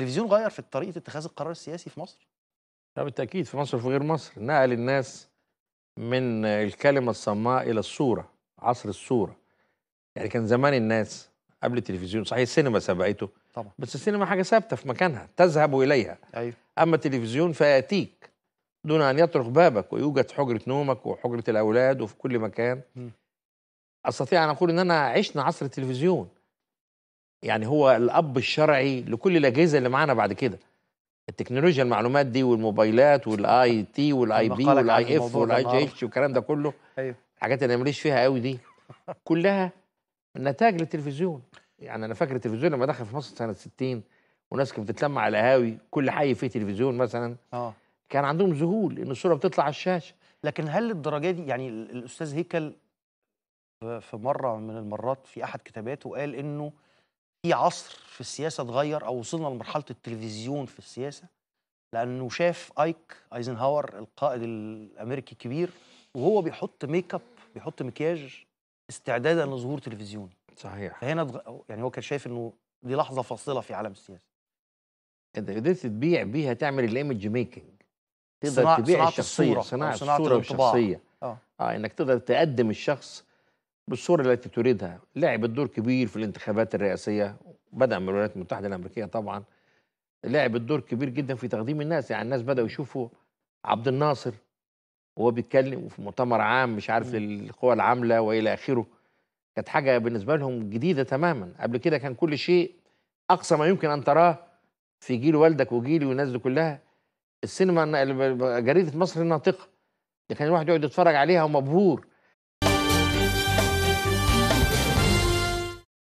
التلفزيون غير في طريقه اتخاذ القرار السياسي في مصر لا بالتاكيد في مصر وفي غير مصر نقل الناس من الكلمه الصماء الى الصوره عصر الصوره يعني كان زمان الناس قبل التلفزيون صحيح السينما سبقته طبعا بس السينما حاجه ثابته في مكانها تذهب اليها ايوه اما التلفزيون فياتيك دون ان يطرق بابك ويوجد حجره نومك وحجره الاولاد وفي كل مكان م. استطيع ان اقول ان انا عشنا عصر التلفزيون يعني هو الاب الشرعي لكل الاجهزه اللي معانا بعد كده التكنولوجيا المعلومات دي والموبايلات والاي تي والاي بي والاي اف والاي جي اتش والكلام ده كله ايوه الحاجات اللي انا ماليش فيها قوي دي كلها نتاج للتلفزيون يعني انا فاكر التلفزيون لما دخل في مصر سنه 60 وناس كانت بتتلمع على هاوي كل حي فيه تلفزيون مثلا اه كان عندهم ذهول ان الصوره بتطلع على الشاشه لكن هل الدرجه دي يعني الاستاذ هيكل في مره من المرات في احد كتاباته قال انه في عصر في السياسه اتغير او وصلنا لمرحله التلفزيون في السياسه لانه شاف ايك ايزنهاور القائد الامريكي الكبير وهو بيحط ميك اب بيحط مكياج استعدادا لظهور تلفزيوني صحيح فهنا دغ... يعني هو كان شايف انه دي لحظه فاصله في عالم السياسه انت قدرت تبيع بيها تعمل الايمج ميكنج تقدر تبيع صناعة الشخصيه الصورة. صناعه, الشخصيه الصوره صناعه الصوره الشخصيه اه اه انك تقدر تقدم الشخص بالصورة التي تريدها لعبت دور كبير في الانتخابات الرئاسية بدأ من الولايات المتحدة الأمريكية طبعا لعبت دور كبير جدا في تقديم الناس يعني الناس بدأوا يشوفوا عبد الناصر وهو بيتكلم في مؤتمر عام مش عارف للقوى العاملة وإلى آخره كانت حاجة بالنسبة لهم جديدة تماما قبل كده كان كل شيء أقصى ما يمكن أن تراه في جيل والدك وجيلي والناس دي كلها السينما جريدة مصر الناطقة اللي كان الواحد يقعد يتفرج عليها ومبهور